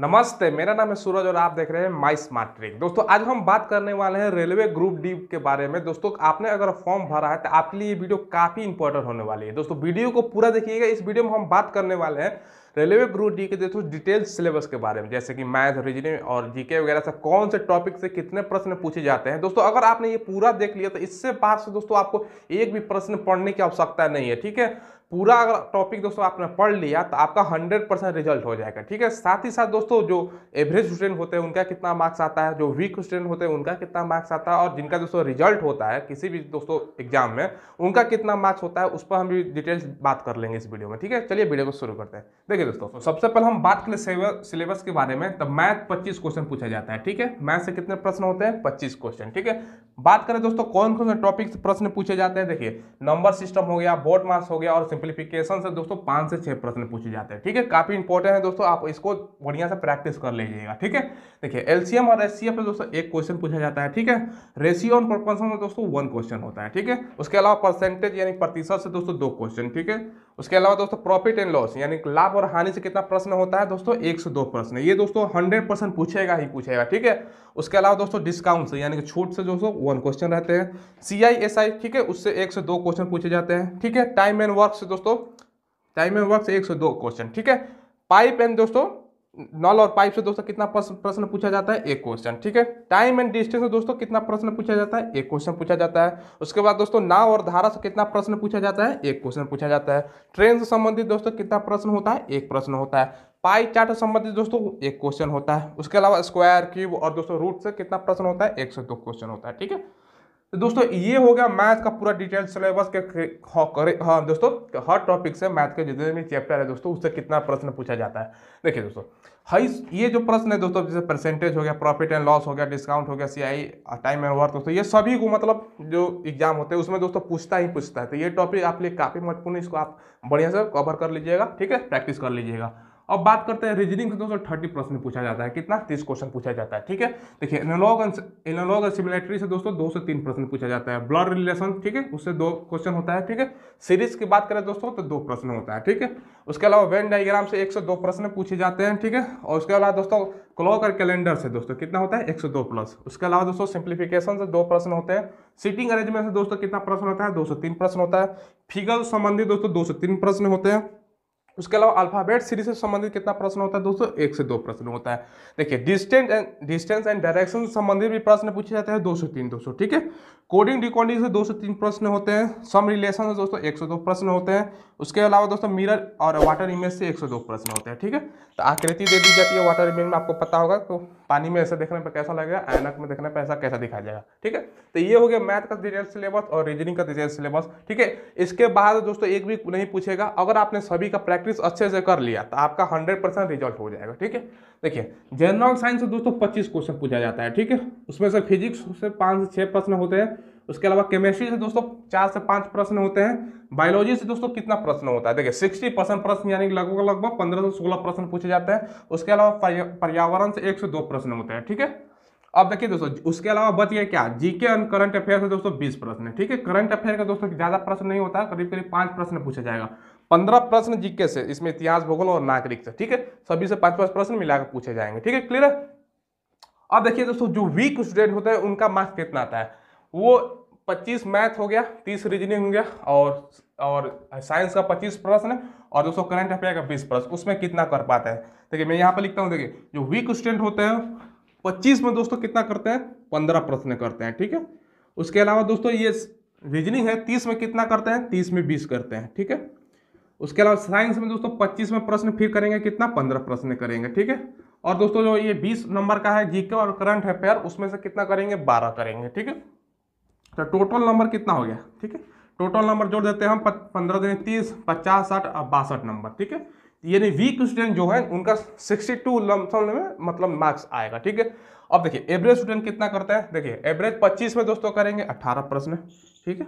नमस्ते मेरा नाम है सूरज और आप देख रहे हैं माई स्मार्ट ट्रिक दोस्तों आज हम बात करने वाले हैं रेलवे ग्रुप डी के बारे में दोस्तों आपने अगर फॉर्म भरा है तो आपके लिए ये वीडियो काफ़ी इंपॉर्टेंट होने वाली है दोस्तों वीडियो को पूरा देखिएगा इस वीडियो में हम बात करने वाले हैं रेलवे ग्रुप डी के दोस्तों डिटेल सिलेबस के बारे में जैसे कि मैथ रीजनिंग और जीके वगैरह से कौन से टॉपिक से कितने प्रश्न पूछे जाते हैं दोस्तों अगर आपने ये पूरा देख लिया तो इससे पास से दोस्तों आपको एक भी प्रश्न पढ़ने की आवश्यकता नहीं है ठीक है पूरा अगर टॉपिक दोस्तों आपने पढ़ लिया तो आपका 100 परसेंट रिजल्ट हो जाएगा ठीक है साथ ही साथ दोस्तों जो एवरेज स्टूडेंट होते हैं उनका कितना मार्क्स आता है जो वीक स्टूडेंट होते हैं उनका कितना मार्क्स आता है और जिनका दोस्तों रिजल्ट होता है किसी भी दोस्तों एग्जाम में उनका कितना मार्क्स होता है उस पर हम भी डिटेल्स बात कर लेंगे इस वीडियो में ठीक है चलिए वीडियो को शुरू करते हैं देखिए दोस्तों तो सबसे पहले हम बात करें सिलेबस के बारे में तो मैथ पच्चीस क्वेश्चन पूछा जाता है ठीक है मैथ से कितने प्रश्न होते हैं पच्चीस क्वेश्चन ठीक है बात करें दोस्तों कौन कौन से टॉपिक प्रश्न पूछे जाते हैं देखिए नंबर सिस्टम हो गया बोर्ड मार्क्स हो गया और सिंप्लीफिकेशन से दोस्तों पाँच से छः प्रश्न पूछे जाते हैं ठीक है काफ़ी इंपॉर्टेंट है दोस्तों आप इसको बढ़िया से प्रैक्टिस कर लीजिएगा ठीक है देखिए एलसीएम और एस में दोस्तों एक क्वेश्चन पूछा जाता है ठीक है रेशियो और प्रोपन्सन में दोस्तों वन क्वेश्चन होता है ठीक है उसके अलावा परसेंटेज यानी प्रतिशत से दोस्तों दो क्वेश्चन ठीक है उसके अलावा दोस्तों प्रॉफिट एंड लॉस यानी लाभ और हानि से कितना प्रश्न होता है दोस्तों एक से दो प्रश्न ये दोस्तों हंड्रेड परसेंट पूछेगा ही पूछेगा ठीक है उसके अलावा दोस्तों डिस्काउंट से यानी कि छूट से दोस्तों वन क्वेश्चन रहते हैं सी ठीक है उससे एक से दो क्वेश्चन पूछे जाते हैं ठीक है टाइम एंड वर्क से दोस्तों टाइम एंड वर्क से 102 क्वेश्चन ठीक है पाइप एंड दोस्तों नल और पाइप से दोस्तों कितना प्रश्न पूछा जाता है एक क्वेश्चन ठीक है टाइम एंड डिस्टेंस से दोस्तों कितना प्रश्न पूछा जाता है एक क्वेश्चन पूछा जाता है उसके बाद दोस्तों नाव और धारा से कितना प्रश्न पूछा जाता है एक क्वेश्चन पूछा जाता है ट्रेन से संबंधित दोस्तों कितना प्रश्न होता है एक प्रश्न होता है पाई चार्ट से संबंधित दोस्तों एक क्वेश्चन होता है उसके अलावा स्क्वायर क्यूब और दोस्तों रूट से कितना प्रश्न होता है एक से दो क्वेश्चन होता है ठीक है तो दोस्तों ये हो गया मैथ का पूरा डिटेल सिलेबस के हाँ, करे हाँ दोस्तों हर टॉपिक से मैथ के जितने भी चैप्टर है दोस्तों उससे कितना प्रश्न पूछा जाता है देखिए दोस्तों हाई ये जो प्रश्न है दोस्तों जैसे परसेंटेज हो गया प्रॉफिट एंड लॉस हो गया डिस्काउंट हो गया C I time and work दोस्तों ये सभी को मतलब जो एग्जाम होते हैं उसमें दोस्तों पूछता ही पूछता है तो ये टॉपिक आप लिए काफ़ी महत्वपूर्ण इसको आप बढ़िया से कवर कर लीजिएगा ठीक है प्रैक्टिस कर लीजिएगा अब बात करते हैं रीजनिंग से दोस्तों थर्टी प्रश्न पूछा जाता है कितना तीस क्वेश्चन पूछा जाता है ठीक है देखिए एनोलॉग एनोलॉग सिमिलेटरी से दोस्तों दो से तीन प्रश्न पूछा जाता है ब्लड रिलेशन ठीक है उससे दो क्वेश्चन होता है ठीक है सीरीज की बात करें दोस्तों तो दो प्रश्न होता है ठीक है उसके अलावा वेन डाइग्राम से एक से दो प्रश्न पूछे जाते हैं ठीक है और उसके अलावा दोस्तों क्लॉक और कैलेंडर से दोस्तों कितना होता है एक दो प्लस उसके अलावा दोस्तों सिंप्लीफिकेशन से दो प्रश्न होते हैं सीटिंग अरेंजमेंट से दोस्तों कितना प्रश्न होता है दो से तीन प्रश्न होता है फिगर संबंधित दोस्तों दो से तीन प्रश्न होते हैं उसके अलावा अल्फाबेट सीरीज से संबंधित कितना प्रश्न होता है दोस्तों एक से दो प्रश्न होता है देखिए distance and distance and direction से संबंधित भी प्रश्न पूछे जाते हैं दो सौ तीन दो सौ ठीक है कोडिंग डिकोडिंग से दो सौ तीन प्रश्न होते हैं सम रिलेशन से दोस्तों एक सौ दो प्रश्न होते हैं उसके अलावा दोस्तों मिरर और वाटर इमेज से एक सौ दो प्रश्न होते हैं ठीक है तो आकृति दे दी जाती है वाटर इमेज में आपको पता होगा तो पानी में ऐसा देखने पर कैसा लगेगा आयनक में देखने पर ऐसा कैसा दिखाया जाएगा ठीक है तो ये हो गया मैथ का डिटेल सिलेबस और रीजनिंग का डिटेल सिलेबस ठीक है इसके बाद दोस्तों एक भी नहीं पूछेगा अगर आपने सभी का प्रैक्टिस प्रैक्टिस अच्छे से कर लिया तो आपका हंड्रेड परसेंट रिजल्ट हो जाएगा ठीक है देखिए जनरल साइंस से दोस्तों पच्चीस क्वेश्चन पूछा जाता है ठीक है उसमें से फिजिक्स से पाँच से छः प्रश्न होते हैं उसके अलावा केमिस्ट्री से दोस्तों चार से पाँच प्रश्न होते हैं बायोलॉजी से दोस्तों कितना प्रश्न होता है देखिए सिक्सटी परसेंट प्रश्न यानी कि लगभग लगभग पंद्रह से सोलह प्रश्न पूछे जाते हैं उसके अलावा पर्यावरण से एक से दो प्रश्न होते हैं ठीक है अब देखिए दोस्तों उसके अलावा बच गया क्या जीके एंड करंट अफेयर से दोस्तों बीस प्रश्न है ठीक है करंट अफेयर का दोस्तों ज़्यादा प्रश्न नहीं होता करीब करीब पांच प्रश्न पूछा जाएगा पंद्रह प्रश्न जीके से इसमें इतिहास भूगोल और नागरिक से ठीक है सभी से पांच पांच प्रश्न मिलाकर पूछे जाएंगे ठीक है क्लियर है अब देखिए दोस्तों जो वीक स्टूडेंट होता है उनका मार्क्स कितना आता है वो पच्चीस मैथ हो गया तीस रीजनिंग हो गया और और साइंस का पच्चीस प्रश्न और दोस्तों करंट अफेयर का बीस प्रश्न उसमें कितना कर पाते हैं देखिए मैं यहाँ पर लिखता हूँ देखिए जो वीक स्टूडेंट होते हैं पच्चीस में दोस्तों कितना करते हैं पंद्रह प्रश्न करते हैं ठीक है उसके अलावा दोस्तों ये रीजनिंग है तीस में कितना करते हैं तीस में बीस करते हैं ठीक है उसके अलावा साइंस में दोस्तों पच्चीस में प्रश्न फिर करेंगे कितना पंद्रह प्रश्न करेंगे ठीक है और दोस्तों जो ये बीस नंबर का है जीके और करंट अफेयर उसमें से कितना करेंगे बारह करेंगे ठीक है तो टोटल नंबर कितना हो गया ठीक है टोटल नंबर जोड़ देते हैं हम पंद्रह दिन तीस पचास साठ और बासठ नंबर ठीक है यानी वीक स्टूडेंट जो है उनका सिक्सटी टू में मतलब मार्क्स आएगा ठीक है अब देखिए एवरेज स्टूडेंट कितना करता है देखिए एवरेज पच्चीस में दोस्तों करेंगे अट्ठारह प्रश्न ठीक है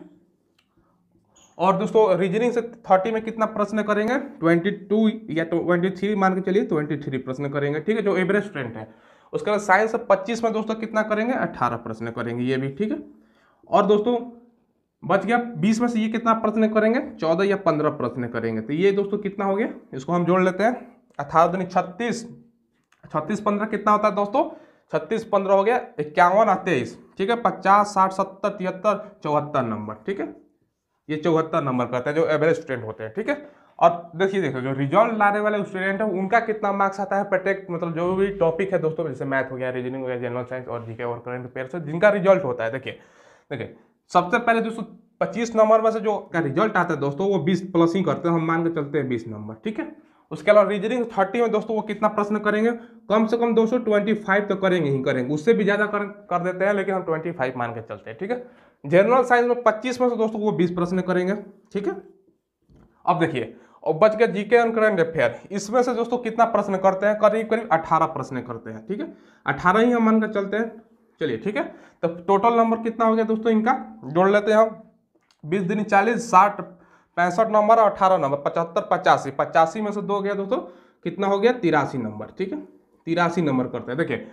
और दोस्तों रीजनिंग से थर्टी में कितना प्रश्न करेंगे ट्वेंटी टू या ट्वेंटी तो थ्री मान के चलिए ट्वेंटी थ्री प्रश्न करेंगे ठीक है जो एवरेज स्टूडेंट है उसके बाद साइंस से पच्चीस में दोस्तों कितना करेंगे अट्ठारह प्रश्न करेंगे ये भी ठीक है और दोस्तों बच गया बीस में से ये कितना प्रश्न करेंगे चौदह या पंद्रह प्रश्न करेंगे तो ये दोस्तों कितना हो गया इसको हम जोड़ लेते हैं अठारह दिन छत्तीस छत्तीस पंद्रह कितना होता है दोस्तों छत्तीस पंद्रह हो गया इक्यावन और तेईस ठीक है पचास साठ सत्तर तिहत्तर चौहत्तर नंबर ठीक है ये चौहत्तर नंबर करते हैं जो एवरेज स्टूडेंट होते हैं ठीक है और देखिए देखो जो रिजल्ट लाने वाले स्टूडेंट हैं उनका कितना मार्क्स आता है प्रत्येक मतलब जो भी टॉपिक है दोस्तों जैसे मैथ हो गया रीजनिंग हो गया जनरल साइंस और जीके और करंट अफेयर जिनका रिजल्ट होता है देखिए देखिए सबसे पहले दोस्तों पच्चीस नंबर में से जो का रिजल्ट आता है दोस्तों वो बीस प्लस ही करते हैं हम मान के चलते हैं बीस नंबर ठीक है उसके अलावा रीजनिंग थर्टी में दोस्तों वो कितना प्रश्न करेंगे कम से कम दोस्तों ट्वेंटी फाइव तो करेंगे ही करेंगे उससे भी ज़्यादा कर, कर देते हैं लेकिन हम ट्वेंटी फाइव मान के चलते हैं ठीक है जनरल साइंस में 25 में से दोस्तों वो 20 प्रश्न करेंगे ठीक है अब देखिए और बच गया जीके एंड करंट अफेयर इसमें से दोस्तों कितना प्रश्न करते हैं करीब करीब अठारह प्रश्न करते हैं ठीक है अठारह ही हम कर चलते हैं चलिए ठीक है तो टोटल नंबर कितना हो गया दोस्तों इनका जोड़ लेते हैं हम बीस दिन चालीस साठ पैंसठ नंबर और अठारह नंबर पचहत्तर पचासी पचासी में से दो गया दोस्तों कितना हो गया तिरासी नंबर ठीक है तिरासी नंबर करते हैं देखिए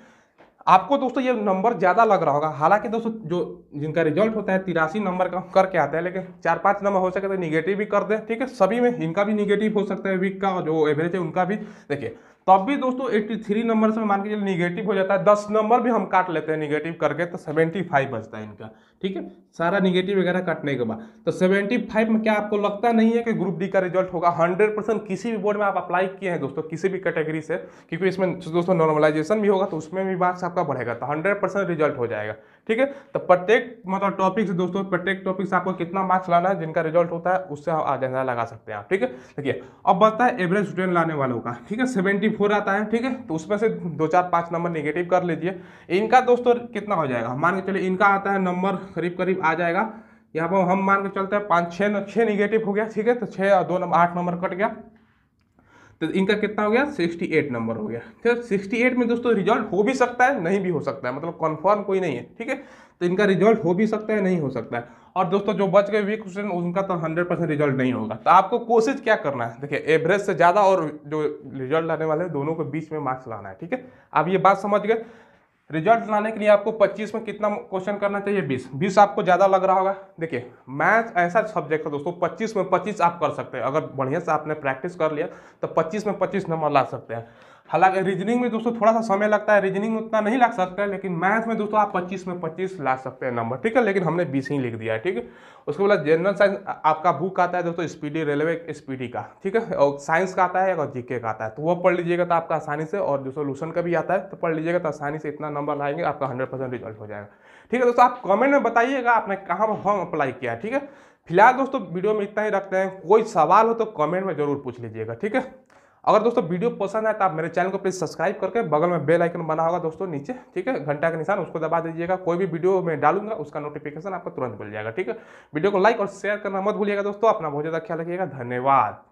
आपको दोस्तों ये नंबर ज़्यादा लग रहा होगा हालांकि दोस्तों जो जिनका रिजल्ट होता है तिरासी नंबर का करके आता है लेकिन चार पांच नंबर हो सके तो निगेटिव भी कर दें ठीक है सभी में इनका भी निगेटिव हो सकता है वीक का जो एवरेज है उनका भी देखिए तब भी दोस्तों एट्टी थ्री नंबर से मान के चलिए निगेटिव हो जाता है दस नंबर भी हम काट लेते हैं निगेटिव करके तो सेवेंटी फाइव बचता है इनका ठीक है सारा निगेटिव वगैरह काटने के बाद तो सेवेंटी फाइव में क्या आपको लगता नहीं है कि ग्रुप डी का रिजल्ट होगा हंड्रेड परसेंट किसी भी बोर्ड में आप अप्लाई किए हैं दोस्तों किसी भी कैटेगरी से क्योंकि इसमें दोस्तों नॉर्मलाइजेशन भी होगा तो उसमें भी मार्क्स आपका बढ़ेगा तो हंड्रेड रिजल्ट हो जाएगा ठीक है तो प्रत्येक मतलब टॉपिक से दोस्तों प्रत्येक टॉपिक से आपको कितना मार्क्स लाना है जिनका रिजल्ट होता है उससे आप अंदाजा लगा सकते हैं आप ठीक है देखिए अब बचता है एवरेज स्टूडेंट लाने वालों का ठीक है सेवेंटी फोर आता है ठीक है तो उसमें से दो चार पाँच नंबर निगेटिव कर लीजिए इनका दोस्तों कितना हो जाएगा मान के चलिए इनका आता है नंबर करीब करीब आ जाएगा यहाँ पर हम मान के चलते हैं पाँच छः छः निगेटिव हो गया ठीक है तो छः दो नंबर आठ नंबर कट गया तो इनका कितना हो गया 68 नंबर हो गया फिर तो 68 में दोस्तों रिजल्ट हो भी सकता है नहीं भी हो सकता है मतलब कन्फर्म कोई नहीं है ठीक है तो इनका रिजल्ट हो भी सकता है नहीं हो सकता है और दोस्तों जो बच गए वीक क्वेश्चन उनका तो हंड्रेड परसेंट रिजल्ट नहीं होगा तो आपको कोशिश क्या करना है देखिए एवरेज से ज़्यादा और जो रिजल्ट लाने वाले दोनों के बीच में मार्क्स लाना है ठीक है आप ये बात समझ गए रिजल्ट लाने के लिए आपको 25 में कितना क्वेश्चन करना चाहिए 20 20 आपको ज़्यादा लग रहा होगा देखिए मैथ ऐसा सब्जेक्ट है दोस्तों 25 में 25 आप कर सकते हैं अगर बढ़िया से आपने प्रैक्टिस कर लिया तो 25 में 25 नंबर ला सकते हैं हालांकि रीजनिंग में दोस्तों थोड़ा सा समय लगता है रीजनिंग में उतना नहीं लग सकता है लेकिन मैथ में दोस्तों आप 25 में 25 ला सकते हैं नंबर ठीक है लेकिन हमने 20 ही लिख दिया है ठीक है उसके बाद जनरल साइंस आपका बुक आता है दोस्तों स्पीडी रेलवे स्पीडी का ठीक है और साइंस का आता है और जीके का आता है तो वो पढ़ लीजिएगा तो आपका आसानी से और दोस्तों लूसन का भी आता है तो पढ़ लीजिएगा तो आसानी से इतना नंबर लाएंगे आपका हंड्रेड रिजल्ट हो जाएगा ठीक है दोस्तों आप कमेंट में बताइएगा आपने कहाँ पर फॉर्म अप्लाई किया है ठीक है फिलहाल दोस्तों वीडियो में इतना ही रखते हैं कोई सवाल हो तो कमेंट में जरूर पूछ लीजिएगा ठीक है अगर दोस्तों वीडियो पसंद है तो आप मेरे चैनल को प्लीज़ सब्सक्राइब करके बगल में बेल आइकन बना होगा दोस्तों नीचे ठीक है घंटा का निशान उसको दबा दीजिएगा कोई भी वीडियो मैं डालूंगा उसका नोटिफिकेशन आपको तुरंत मिल जाएगा ठीक है वीडियो को लाइक और शेयर करना मत भूलिएगा दोस्तों अपना बहुत ज़्यादा ख्याल रखिएगा धन्यवाद